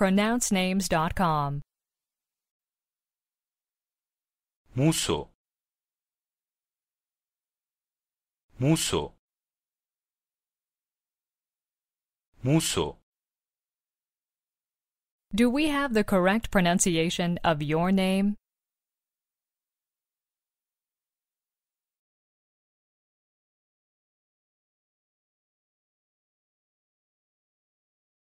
pronouncenames.com. Muso Muso Muso Do we have the correct pronunciation of your name?